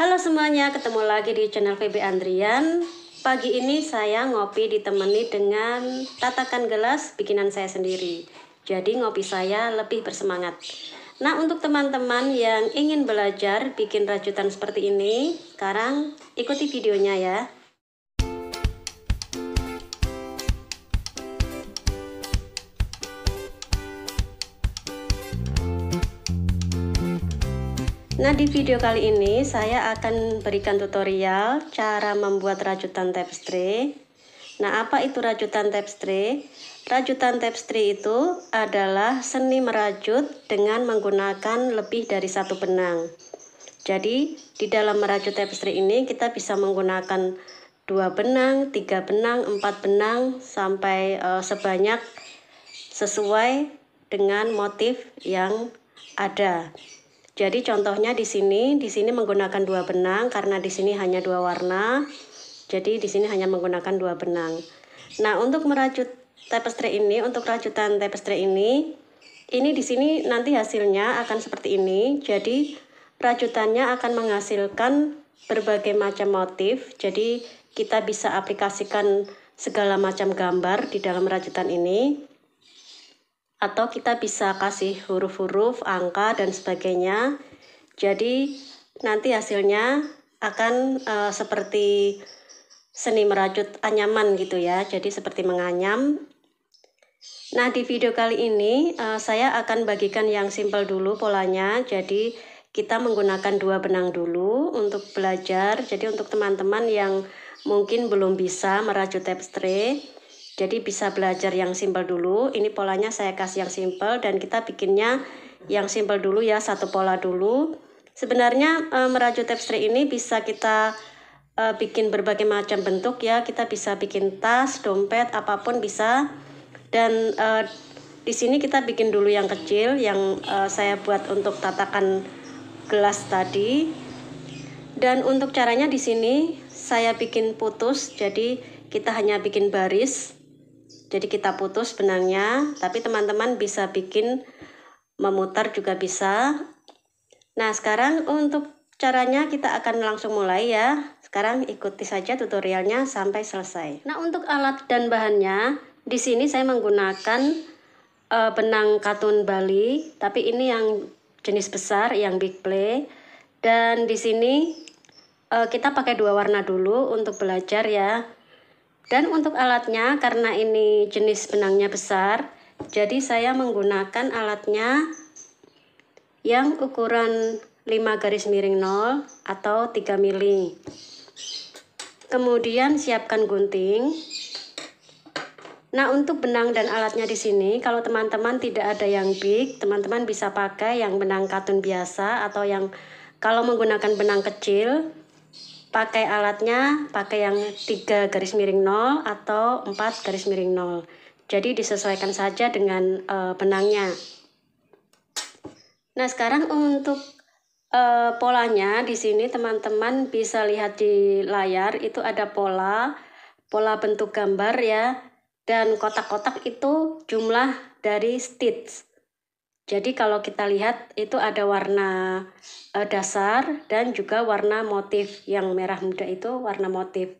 Halo semuanya, ketemu lagi di channel VB Andrian. Pagi ini saya ngopi ditemani dengan tatakan gelas bikinan saya sendiri. Jadi ngopi saya lebih bersemangat. Nah, untuk teman-teman yang ingin belajar bikin rajutan seperti ini, sekarang ikuti videonya ya. Nah di video kali ini saya akan berikan tutorial cara membuat rajutan tapestry Nah apa itu rajutan tapestry? Rajutan tapestry itu adalah seni merajut dengan menggunakan lebih dari satu benang Jadi di dalam merajut tapestry ini kita bisa menggunakan dua benang, tiga benang, empat benang sampai uh, sebanyak sesuai dengan motif yang ada. Jadi contohnya di sini, di sini menggunakan dua benang karena di sini hanya dua warna. Jadi di sini hanya menggunakan dua benang. Nah, untuk merajut tapestry ini, untuk rajutan tapestry ini, ini di sini nanti hasilnya akan seperti ini. Jadi rajutannya akan menghasilkan berbagai macam motif. Jadi kita bisa aplikasikan segala macam gambar di dalam rajutan ini atau kita bisa kasih huruf-huruf, angka, dan sebagainya. Jadi, nanti hasilnya akan e, seperti seni merajut anyaman gitu ya, jadi seperti menganyam. Nah, di video kali ini e, saya akan bagikan yang simple dulu polanya, jadi kita menggunakan dua benang dulu untuk belajar. Jadi, untuk teman-teman yang mungkin belum bisa merajut tapestry, jadi bisa belajar yang simple dulu. Ini polanya saya kasih yang simple dan kita bikinnya yang simple dulu ya, satu pola dulu. Sebenarnya e, merajut tapestry ini bisa kita e, bikin berbagai macam bentuk ya. Kita bisa bikin tas, dompet, apapun bisa. Dan e, di sini kita bikin dulu yang kecil yang e, saya buat untuk tatakan gelas tadi. Dan untuk caranya di sini saya bikin putus, jadi kita hanya bikin baris jadi kita putus benangnya, tapi teman-teman bisa bikin memutar juga bisa. Nah, sekarang untuk caranya kita akan langsung mulai ya. Sekarang ikuti saja tutorialnya sampai selesai. Nah, untuk alat dan bahannya, di sini saya menggunakan uh, benang katun Bali, tapi ini yang jenis besar, yang big play. Dan di sini uh, kita pakai dua warna dulu untuk belajar ya dan untuk alatnya, karena ini jenis benangnya besar, jadi saya menggunakan alatnya yang ukuran 5 garis miring 0 atau 3 mili. Kemudian siapkan gunting. Nah, untuk benang dan alatnya di sini, kalau teman-teman tidak ada yang big, teman-teman bisa pakai yang benang katun biasa atau yang kalau menggunakan benang kecil, pakai alatnya pakai yang 3 garis miring nol atau 4 garis miring nol jadi disesuaikan saja dengan uh, benangnya nah sekarang untuk uh, polanya di sini teman-teman bisa lihat di layar itu ada pola pola bentuk gambar ya dan kotak-kotak itu jumlah dari stitch jadi kalau kita lihat itu ada warna uh, dasar dan juga warna motif. Yang merah muda itu warna motif.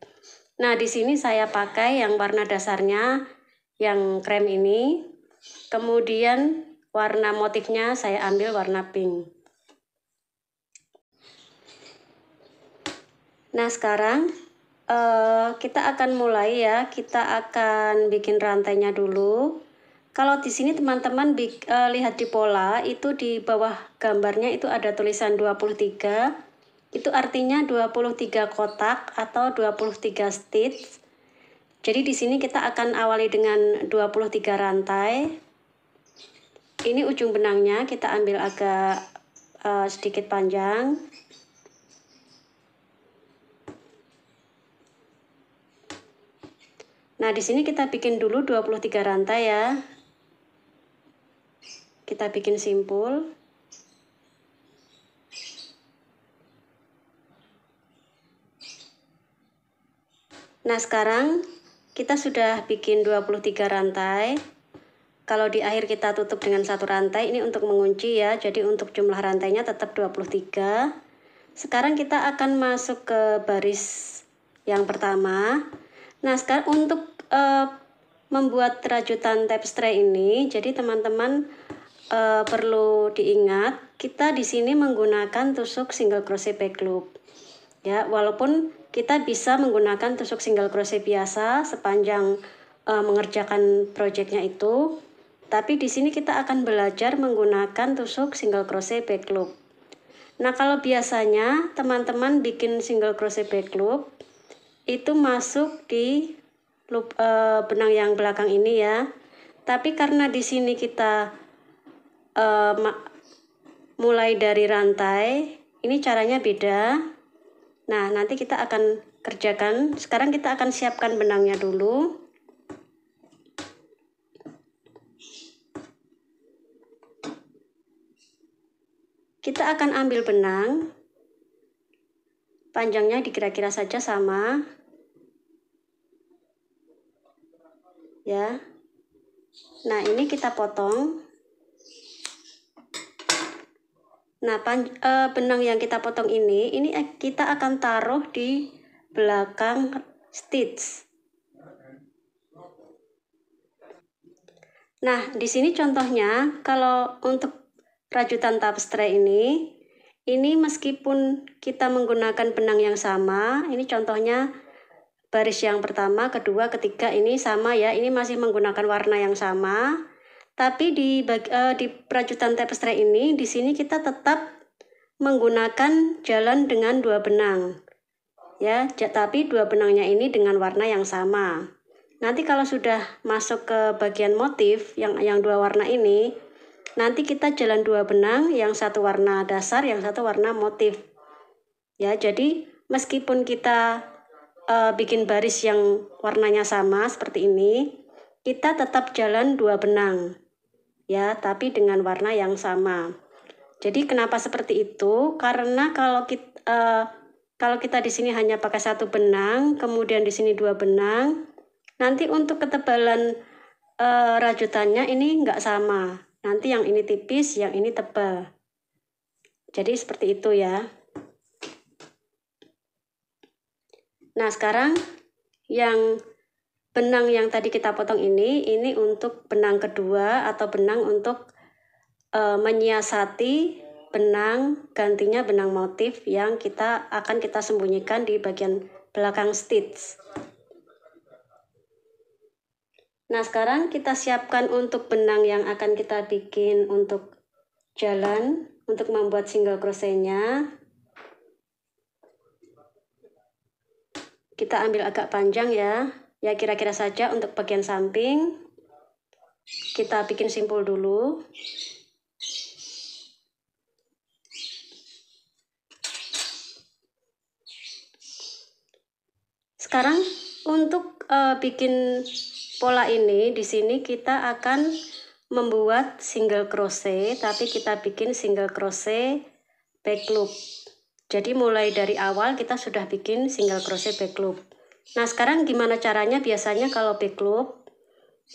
Nah, di sini saya pakai yang warna dasarnya yang krem ini. Kemudian warna motifnya saya ambil warna pink. Nah, sekarang uh, kita akan mulai ya. Kita akan bikin rantainya dulu. Kalau di sini teman-teman e, lihat di pola itu di bawah gambarnya itu ada tulisan 23. Itu artinya 23 kotak atau 23 stitch. Jadi di sini kita akan awali dengan 23 rantai. Ini ujung benangnya kita ambil agak uh, sedikit panjang. Nah, di sini kita bikin dulu 23 rantai ya kita bikin simpul Nah sekarang kita sudah bikin 23 rantai kalau di akhir kita tutup dengan satu rantai ini untuk mengunci ya jadi untuk jumlah rantainya tetap 23 sekarang kita akan masuk ke baris yang pertama nah sekarang untuk uh, membuat rajutan tapestry ini jadi teman-teman e, perlu diingat, kita di sini menggunakan tusuk single crochet back loop. Ya, walaupun kita bisa menggunakan tusuk single crochet biasa sepanjang e, mengerjakan projectnya itu, tapi di sini kita akan belajar menggunakan tusuk single crochet back loop. Nah, kalau biasanya teman-teman bikin single crochet back loop itu masuk di loop e, benang yang belakang ini ya. Tapi karena di sini kita uh, mulai dari rantai ini caranya beda nah nanti kita akan kerjakan sekarang kita akan siapkan benangnya dulu kita akan ambil benang panjangnya dikira-kira saja sama ya nah ini kita potong Nah, pan, e, benang yang kita potong ini, ini eh, kita akan taruh di belakang stitch. Nah, di sini contohnya, kalau untuk rajutan tapestry ini, ini meskipun kita menggunakan benang yang sama, ini contohnya baris yang pertama, kedua, ketiga ini sama ya, ini masih menggunakan warna yang sama. Tapi di uh, di perajutan tapestry ini di sini kita tetap menggunakan jalan dengan dua benang. Ya, tapi dua benangnya ini dengan warna yang sama. Nanti kalau sudah masuk ke bagian motif yang yang dua warna ini, nanti kita jalan dua benang, yang satu warna dasar, yang satu warna motif. Ya, jadi meskipun kita uh, bikin baris yang warnanya sama seperti ini, kita tetap jalan dua benang ya, tapi dengan warna yang sama. Jadi kenapa seperti itu? Karena kalau kita uh, eh, kalau kita di sini hanya pakai satu benang, kemudian di sini dua benang, nanti untuk ketebalan uh, rajutannya ini nggak sama. Nanti yang ini tipis, yang ini tebal. Jadi seperti itu ya. Nah sekarang yang benang yang tadi kita potong ini ini untuk benang kedua atau benang untuk e, menyiasati benang gantinya benang motif yang kita akan kita sembunyikan di bagian belakang stitch nah sekarang kita siapkan untuk benang yang akan kita bikin untuk jalan untuk membuat single crochetnya kita ambil agak panjang ya Ya kira-kira saja untuk bagian samping kita bikin simpul dulu. Sekarang untuk uh, bikin pola ini di sini kita akan membuat single crochet tapi kita bikin single crochet back loop. Jadi mulai dari awal kita sudah bikin single crochet back loop. Nah, sekarang gimana caranya biasanya kalau loop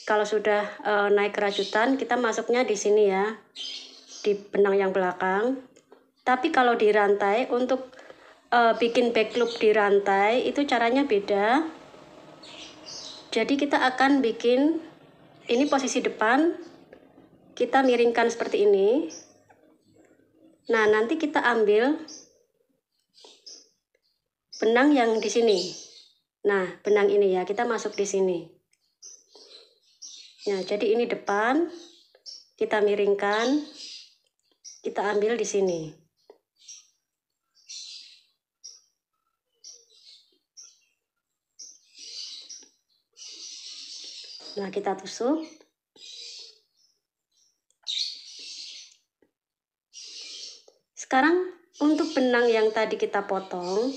Kalau sudah e, naik kerajutan, kita masuknya di sini ya, di benang yang belakang. Tapi kalau di rantai, untuk e, bikin loop di rantai, itu caranya beda. Jadi kita akan bikin, ini posisi depan, kita miringkan seperti ini. Nah, nanti kita ambil benang yang di sini. Nah, benang ini ya, kita masuk di sini. Nah, jadi ini depan, kita miringkan, kita ambil di sini. Nah, kita tusuk. Sekarang, untuk benang yang tadi kita potong,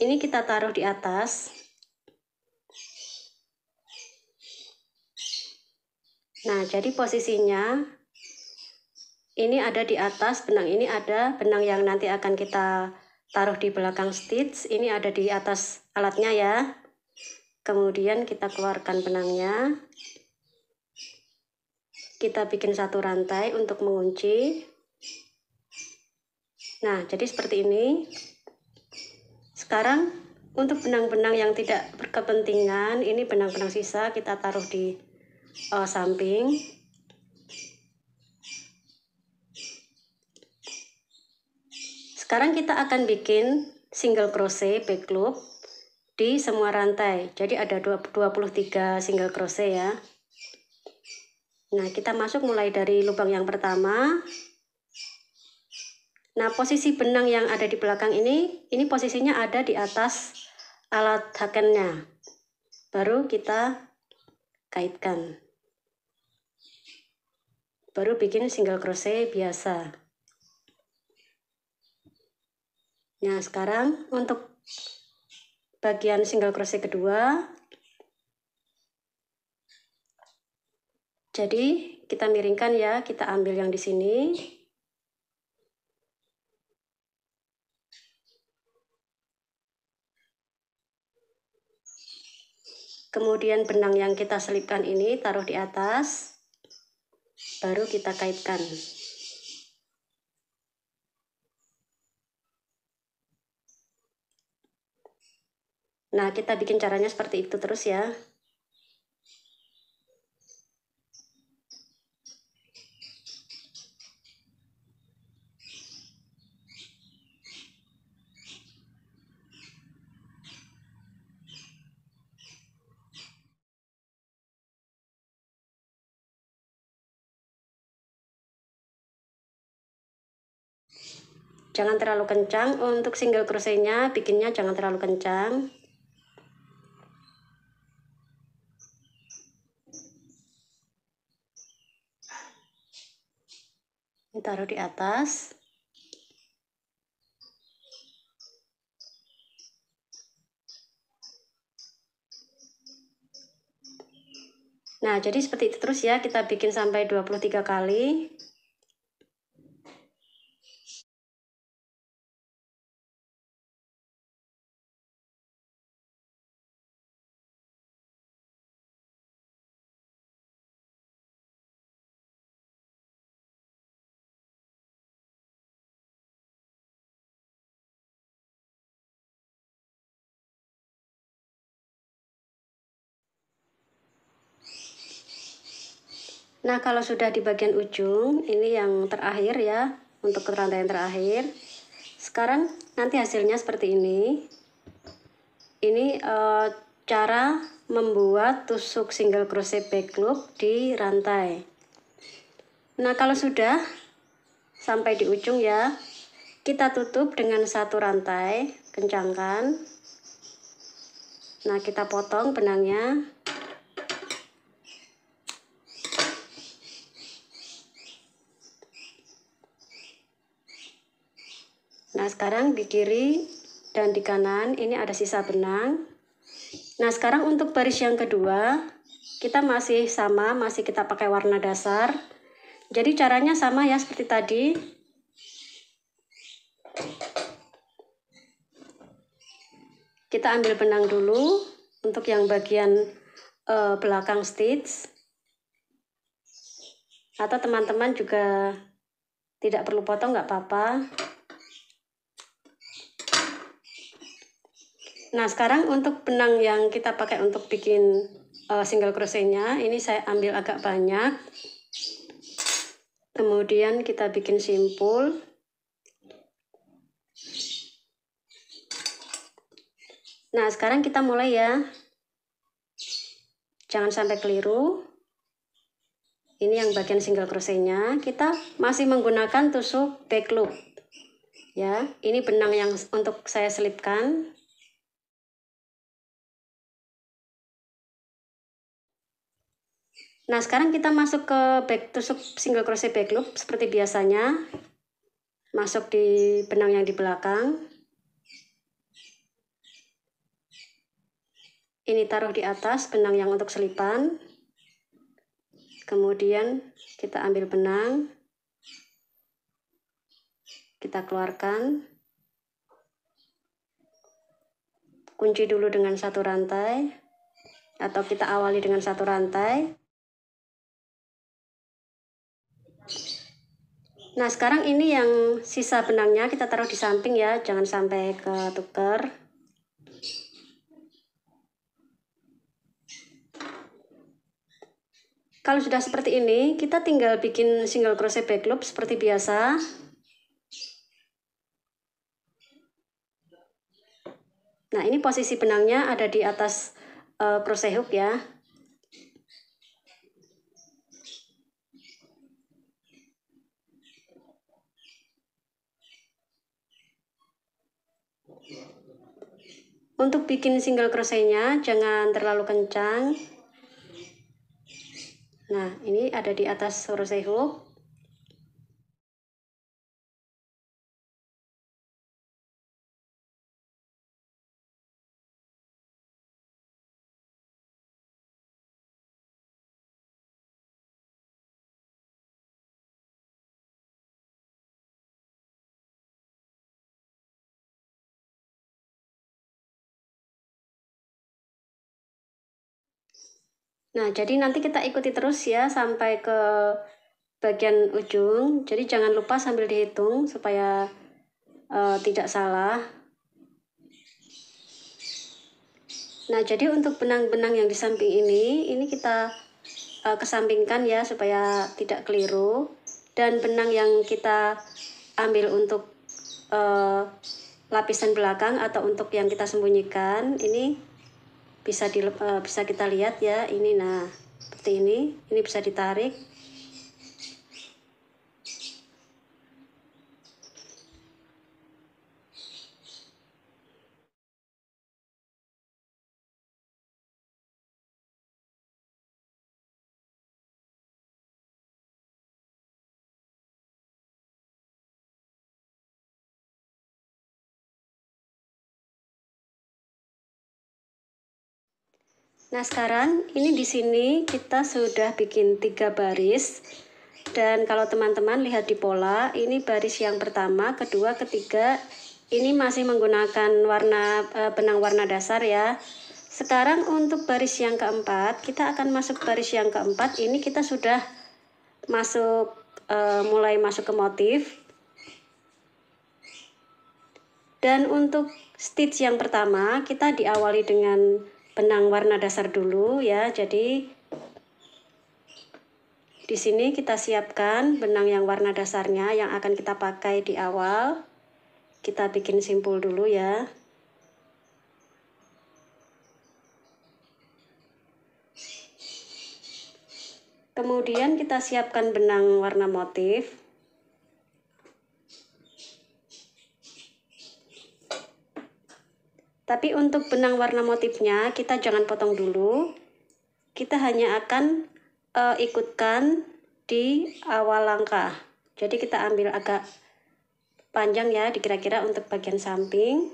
Ini kita taruh di atas. Nah, jadi posisinya ini ada di atas, benang ini ada, benang yang nanti akan kita taruh di belakang stitch, ini ada di atas alatnya ya. Kemudian kita keluarkan benangnya. Kita bikin satu rantai untuk mengunci. Nah, jadi seperti ini sekarang untuk benang-benang yang tidak berkepentingan ini benang-benang sisa kita taruh di uh, samping sekarang kita akan bikin single crochet back loop di semua rantai jadi ada 23 single crochet ya nah kita masuk mulai dari lubang yang pertama Nah, posisi benang yang ada di belakang ini, ini posisinya ada di atas alat hakennya. Baru kita kaitkan. Baru bikin single crochet biasa. Nah, sekarang untuk bagian single crochet kedua, jadi kita miringkan ya, kita ambil yang di sini. Kemudian benang yang kita selipkan ini taruh di atas, baru kita kaitkan. Nah, kita bikin caranya seperti itu terus ya. jangan terlalu kencang untuk single crochetnya bikinnya jangan terlalu kencang ini taruh di atas Nah, jadi seperti itu terus ya, kita bikin sampai 23 kali. Nah, kalau sudah di bagian ujung, ini yang terakhir ya, untuk yang terakhir. Sekarang nanti hasilnya seperti ini. Ini e, cara membuat tusuk single crochet back loop di rantai. Nah, kalau sudah sampai di ujung ya, kita tutup dengan satu rantai, kencangkan. Nah, kita potong benangnya. Nah, sekarang di kiri dan di kanan ini ada sisa benang. Nah, sekarang untuk baris yang kedua, kita masih sama, masih kita pakai warna dasar. Jadi caranya sama ya seperti tadi. Kita ambil benang dulu untuk yang bagian uh, belakang stitch. Atau teman-teman juga tidak perlu potong nggak apa-apa. Nah sekarang untuk benang yang kita pakai untuk bikin uh, single crochetnya ini saya ambil agak banyak. Kemudian kita bikin simpul. Nah sekarang kita mulai ya. Jangan sampai keliru. Ini yang bagian single crochetnya. Kita masih menggunakan tusuk back loop. Ya, ini benang yang untuk saya selipkan Nah, sekarang kita masuk ke back tusuk single crochet back loop seperti biasanya. Masuk di benang yang di belakang. Ini taruh di atas benang yang untuk selipan. Kemudian kita ambil benang. Kita keluarkan. Kunci dulu dengan satu rantai atau kita awali dengan satu rantai Nah, sekarang ini yang sisa benangnya kita taruh di samping ya, jangan sampai ke tuker Kalau sudah seperti ini, kita tinggal bikin single crochet back loop seperti biasa. Nah, ini posisi benangnya ada di atas eh, crochet hook ya. Untuk bikin single crochetnya jangan terlalu kencang. Nah, ini ada di atas crochet hook. Nah, jadi nanti kita ikuti terus ya sampai ke bagian ujung. Jadi jangan lupa sambil dihitung supaya uh, tidak salah. Nah, jadi untuk benang-benang yang di samping ini, ini kita uh, kesampingkan ya supaya tidak keliru. Dan benang yang kita ambil untuk uh, lapisan belakang atau untuk yang kita sembunyikan, ini bisa di, uh, bisa kita lihat ya ini nah seperti ini ini bisa ditarik Nah sekarang ini di sini kita sudah bikin tiga baris dan kalau teman-teman lihat di pola ini baris yang pertama, kedua, ketiga ini masih menggunakan warna eh, benang warna dasar ya. Sekarang untuk baris yang keempat kita akan masuk baris yang keempat ini kita sudah masuk eh, mulai masuk ke motif dan untuk stitch yang pertama kita diawali dengan benang warna dasar dulu ya. Jadi di sini kita siapkan benang yang warna dasarnya yang akan kita pakai di awal. Kita bikin simpul dulu ya. Kemudian kita siapkan benang warna motif. Tapi untuk benang warna motifnya kita jangan potong dulu. Kita hanya akan uh, ikutkan di awal langkah. Jadi kita ambil agak panjang ya dikira-kira untuk bagian samping.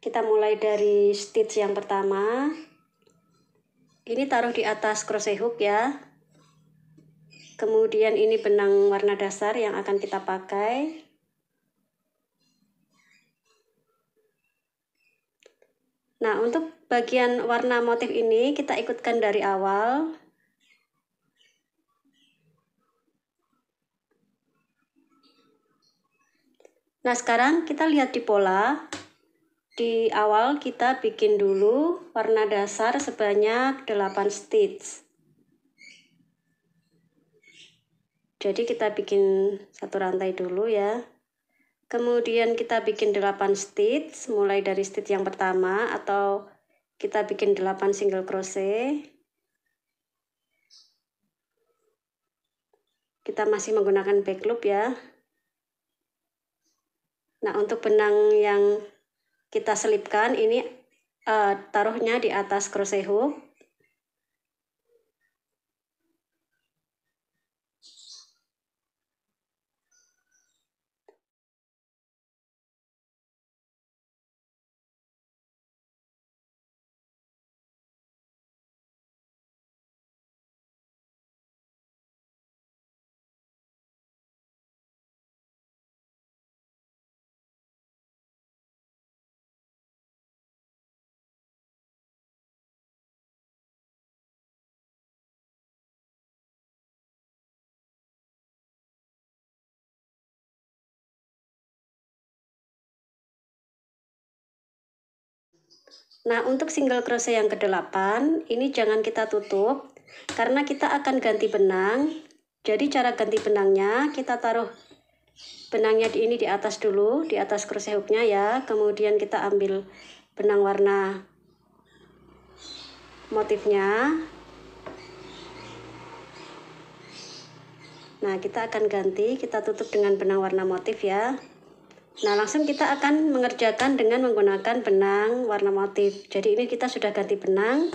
Kita mulai dari stitch yang pertama. Ini taruh di atas crochet hook ya. Kemudian ini benang warna dasar yang akan kita pakai. Nah, untuk bagian warna motif ini kita ikutkan dari awal. Nah, sekarang kita lihat di pola. Di awal kita bikin dulu warna dasar sebanyak 8 stitch. jadi kita bikin satu rantai dulu ya kemudian kita bikin 8 stitch mulai dari stitch yang pertama atau kita bikin 8 single crochet kita masih menggunakan back loop ya nah untuk benang yang kita selipkan ini uh, taruhnya di atas crochet hook Nah, untuk single crochet yang ke-8, ini jangan kita tutup karena kita akan ganti benang. Jadi cara ganti benangnya kita taruh benangnya di ini di atas dulu, di atas crochet hook-nya ya. Kemudian kita ambil benang warna motifnya. Nah, kita akan ganti, kita tutup dengan benang warna motif ya. Nah, langsung kita akan mengerjakan dengan menggunakan benang warna motif. Jadi ini kita sudah ganti benang.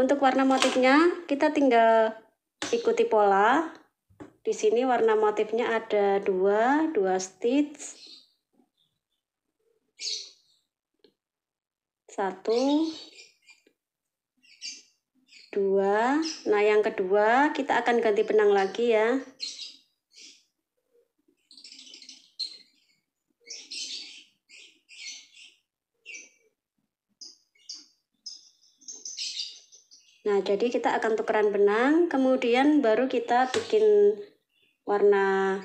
Untuk warna motifnya, kita tinggal ikuti pola. Di sini warna motifnya ada dua, dua stitch. Satu, dua. Nah, yang kedua kita akan ganti benang lagi ya. Nah, jadi kita akan tukeran benang, kemudian baru kita bikin warna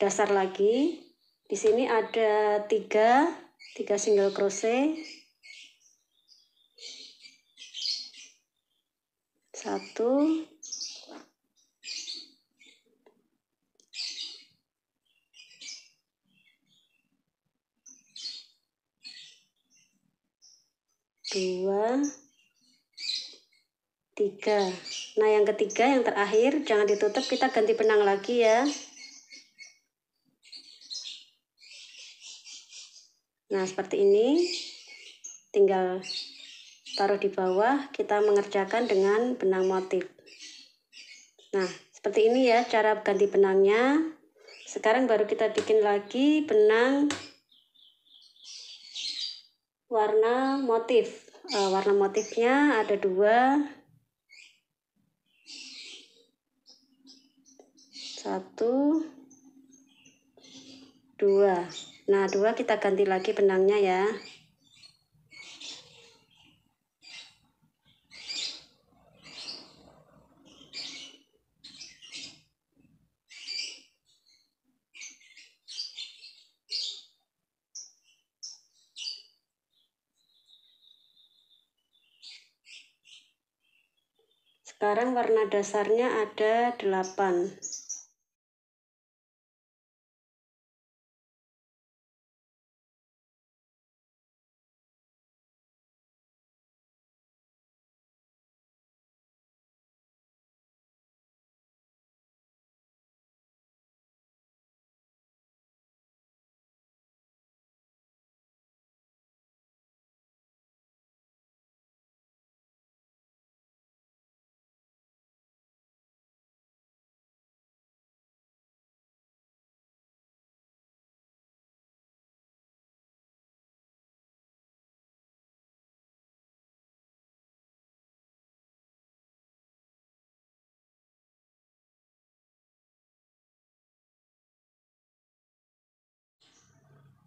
dasar lagi. Di sini ada tiga, tiga single crochet. Satu, tiga nah yang ketiga yang terakhir jangan ditutup kita ganti benang lagi ya nah seperti ini tinggal taruh di bawah kita mengerjakan dengan benang motif nah seperti ini ya cara ganti benangnya sekarang baru kita bikin lagi benang warna motif eh, warna motifnya ada dua satu dua nah dua kita ganti lagi benangnya ya sekarang warna dasarnya ada delapan.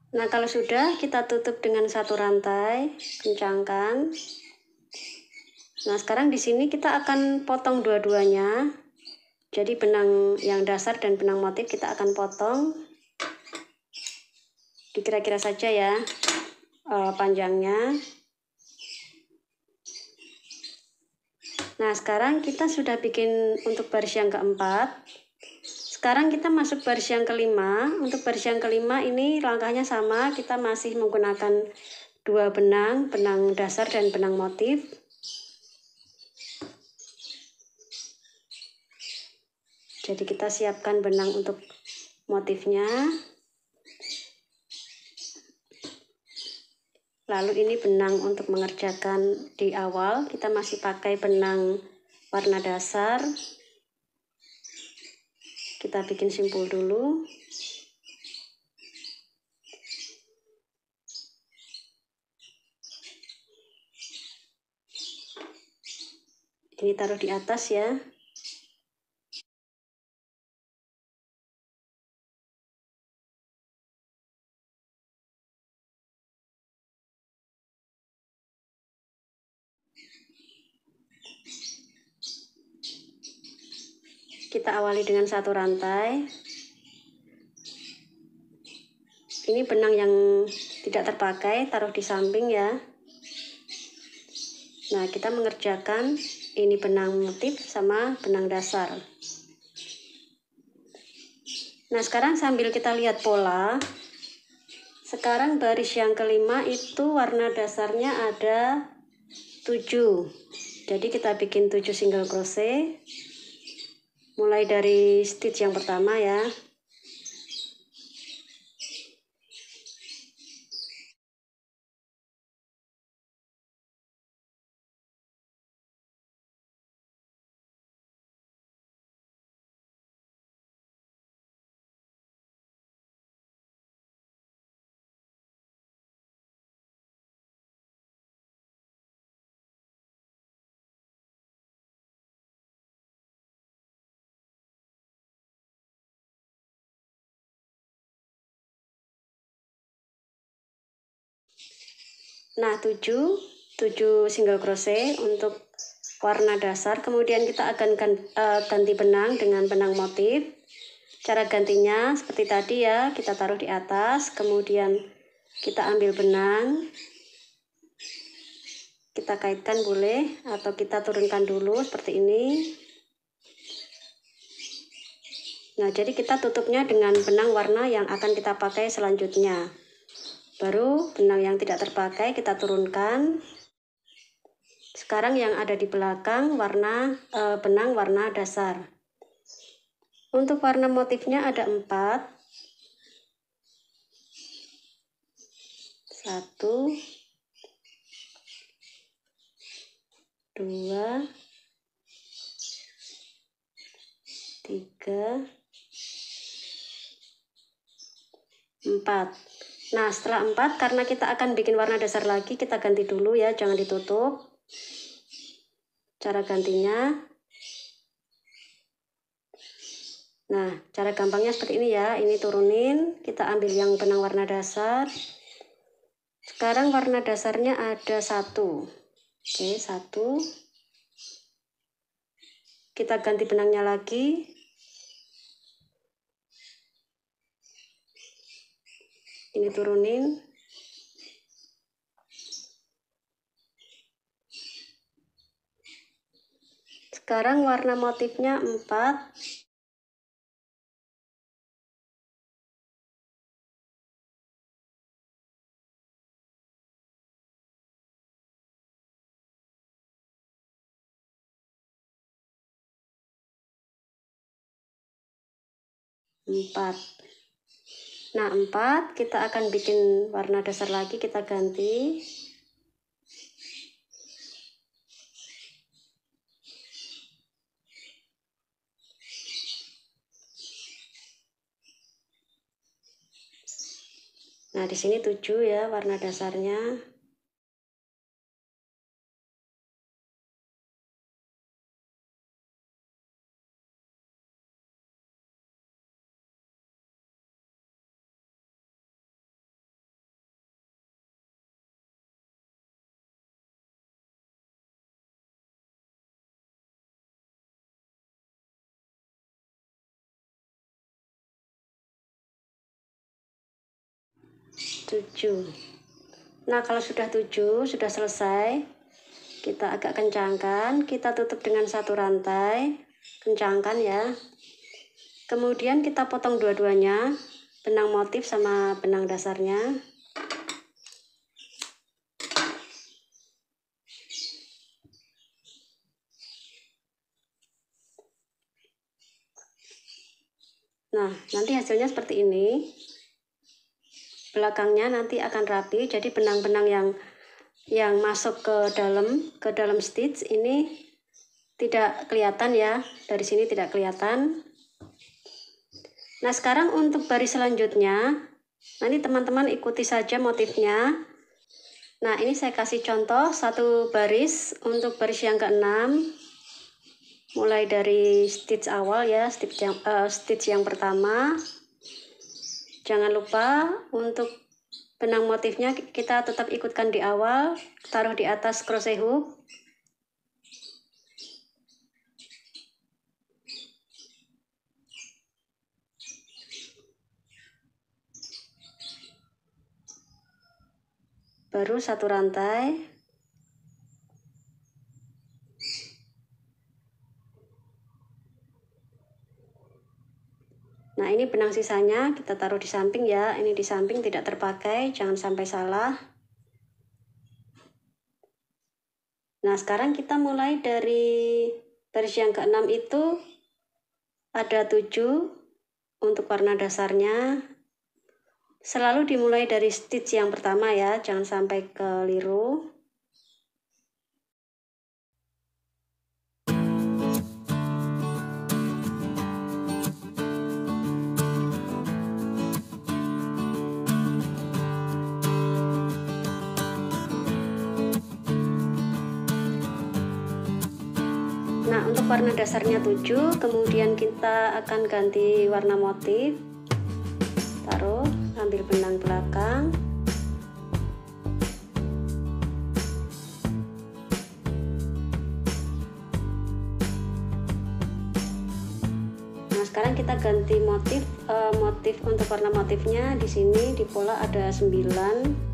Nah, kalau sudah kita tutup dengan satu rantai, kencangkan. Nah, sekarang di sini kita akan potong dua-duanya. Jadi benang yang dasar dan benang motif kita akan potong. Dikira-kira saja ya eh, panjangnya. Nah, sekarang kita sudah bikin untuk baris yang keempat. Sekarang kita masuk baris yang kelima. Untuk baris yang kelima ini langkahnya sama, kita masih menggunakan dua benang, benang dasar dan benang motif. Jadi kita siapkan benang untuk motifnya. Lalu ini benang untuk mengerjakan di awal, kita masih pakai benang warna dasar kita bikin simpul dulu ini taruh di atas ya kita awali dengan satu rantai ini benang yang tidak terpakai taruh di samping ya nah kita mengerjakan ini benang motif sama benang dasar nah sekarang sambil kita lihat pola sekarang baris yang kelima itu warna dasarnya ada 7 jadi kita bikin 7 single crochet mulai dari stitch yang pertama ya Nah, 7 7 single crochet untuk warna dasar. Kemudian kita akan eh, ganti benang dengan benang motif. Cara gantinya seperti tadi ya, kita taruh di atas, kemudian kita ambil benang. Kita kaitkan boleh atau kita turunkan dulu seperti ini. Nah, jadi kita tutupnya dengan benang warna yang akan kita pakai selanjutnya. Baru benang yang tidak terpakai kita turunkan. Sekarang yang ada di belakang warna e, benang warna dasar. Untuk warna motifnya ada empat. Satu, dua, tiga, empat. Nah, setelah 4 karena kita akan bikin warna dasar lagi, kita ganti dulu ya, jangan ditutup. Cara gantinya. Nah, cara gampangnya seperti ini ya. Ini turunin, kita ambil yang benang warna dasar. Sekarang warna dasarnya ada satu. Oke, satu. Kita ganti benangnya lagi. ini turunin sekarang warna motifnya 4 empat Nah, empat kita akan bikin warna dasar lagi, kita ganti. Nah, di sini 7 ya warna dasarnya. 7 nah kalau sudah 7 sudah selesai kita agak kencangkan kita tutup dengan satu rantai kencangkan ya kemudian kita potong dua-duanya benang motif sama benang dasarnya Nah, nanti hasilnya seperti ini belakangnya nanti akan rapi jadi benang-benang yang yang masuk ke dalam ke dalam stitch ini tidak kelihatan ya dari sini tidak kelihatan nah sekarang untuk baris selanjutnya nanti teman-teman ikuti saja motifnya nah ini saya kasih contoh satu baris untuk baris yang keenam mulai dari stitch awal ya stitch yang, uh, stitch yang pertama jangan lupa untuk benang motifnya kita tetap ikutkan di awal taruh di atas crochet hook baru satu rantai Nah ini benang sisanya kita taruh di samping ya, ini di samping tidak terpakai, jangan sampai salah. Nah sekarang kita mulai dari baris yang ke-6 itu ada tujuh untuk warna dasarnya. Selalu dimulai dari stitch yang pertama ya, jangan sampai keliru. untuk warna dasarnya 7 kemudian kita akan ganti warna motif taruh ambil benang belakang nah sekarang kita ganti motif uh, motif untuk warna motifnya di sini di pola ada 9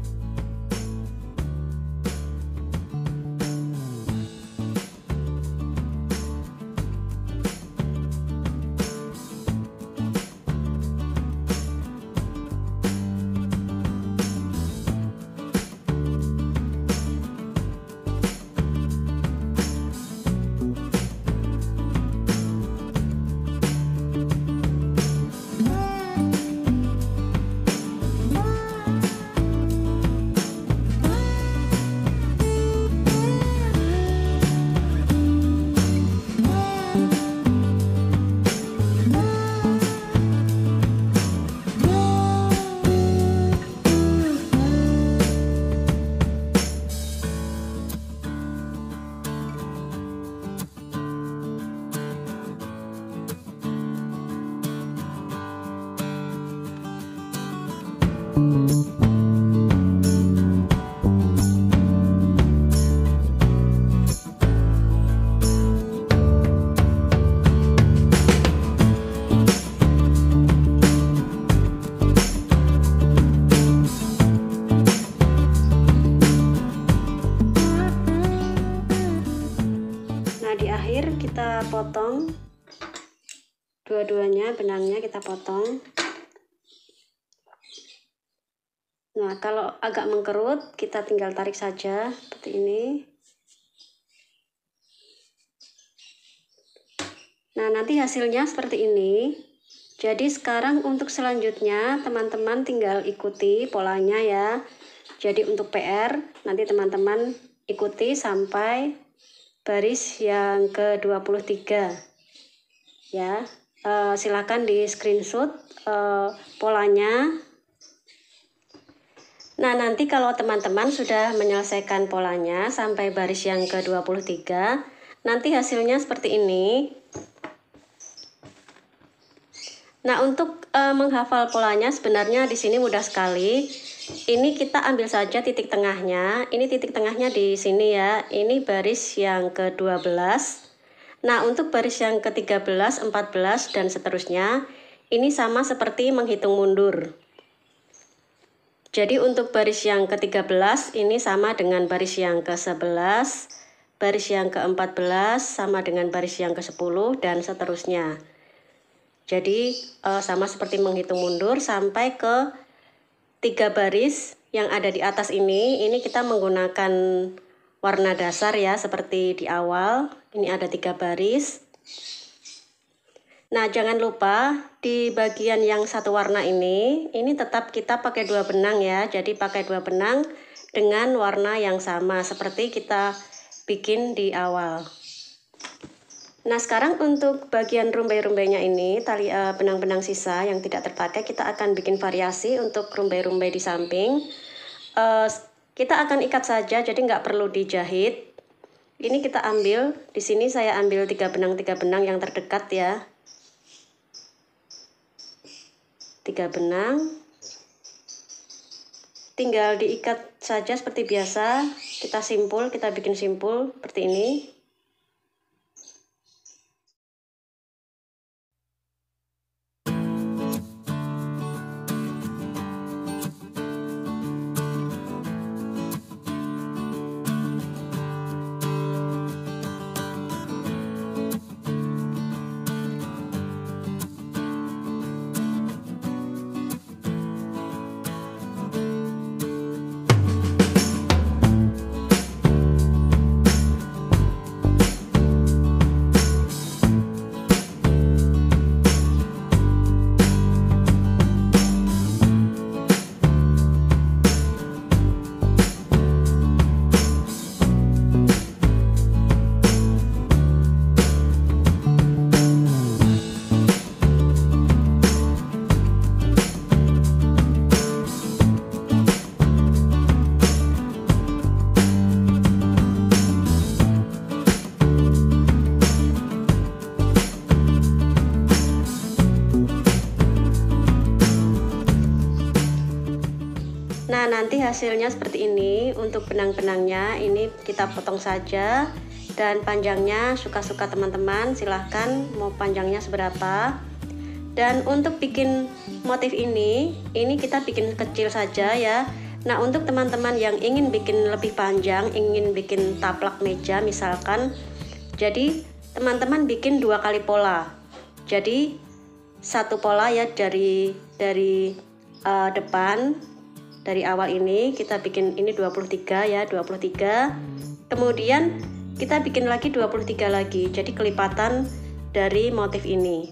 nah di akhir kita potong dua-duanya benangnya kita potong nah kalau agak mengkerut kita tinggal tarik saja seperti ini nah nanti hasilnya seperti ini jadi sekarang untuk selanjutnya teman-teman tinggal ikuti polanya ya jadi untuk PR nanti teman-teman ikuti sampai baris yang ke-23 ya e, silakan di screenshot e, polanya nah nanti kalau teman-teman sudah menyelesaikan polanya sampai baris yang ke-23 nanti hasilnya seperti ini Nah, untuk e, menghafal polanya sebenarnya di sini mudah sekali ini kita ambil saja titik tengahnya ini titik tengahnya di sini ya ini baris yang ke-12 nah untuk baris yang ke-13 14 dan seterusnya ini sama seperti menghitung mundur jadi untuk baris yang ke-13 ini sama dengan baris yang ke-11 baris yang ke-14 sama dengan baris yang ke-10 dan seterusnya jadi eh, sama seperti menghitung mundur sampai ke tiga baris yang ada di atas ini, ini kita menggunakan warna dasar ya, seperti di awal. Ini ada tiga baris. Nah, jangan lupa di bagian yang satu warna ini, ini tetap kita pakai dua benang ya. Jadi pakai dua benang dengan warna yang sama seperti kita bikin di awal. Nah sekarang untuk bagian rumbai-rumbainya ini tali eh, benang-benang uh, sisa yang tidak terpakai kita akan bikin variasi untuk rumbai-rumbai di samping. Uh, kita akan ikat saja jadi nggak perlu dijahit. Ini kita ambil di sini saya ambil tiga benang tiga benang yang terdekat ya. Tiga benang tinggal diikat saja seperti biasa kita simpul kita bikin simpul seperti ini Nah, nanti hasilnya seperti ini. Untuk benang-benangnya ini kita potong saja dan panjangnya suka-suka teman-teman, silahkan mau panjangnya seberapa. Dan untuk bikin motif ini, ini kita bikin kecil saja ya. Nah, untuk teman-teman yang ingin bikin lebih panjang, ingin bikin taplak meja misalkan, jadi teman-teman bikin dua kali pola. Jadi satu pola ya dari dari uh, depan dari awal ini kita bikin ini 23 ya 23 kemudian kita bikin lagi 23 lagi jadi kelipatan dari motif ini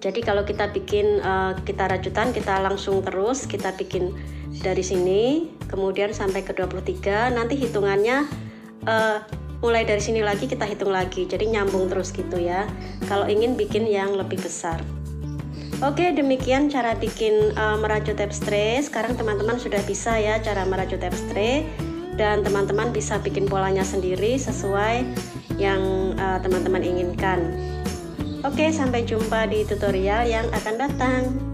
jadi kalau kita bikin uh, kita rajutan kita langsung terus kita bikin dari sini kemudian sampai ke 23 nanti hitungannya uh, mulai dari sini lagi kita hitung lagi jadi nyambung terus gitu ya kalau ingin bikin yang lebih besar Oke, demikian cara bikin uh, eh, merajut tapestry. Sekarang teman-teman sudah bisa ya cara merajut tapestry dan teman-teman bisa bikin polanya sendiri sesuai yang eh, teman-teman uh, teman -teman inginkan. Oke, sampai jumpa di tutorial yang akan datang.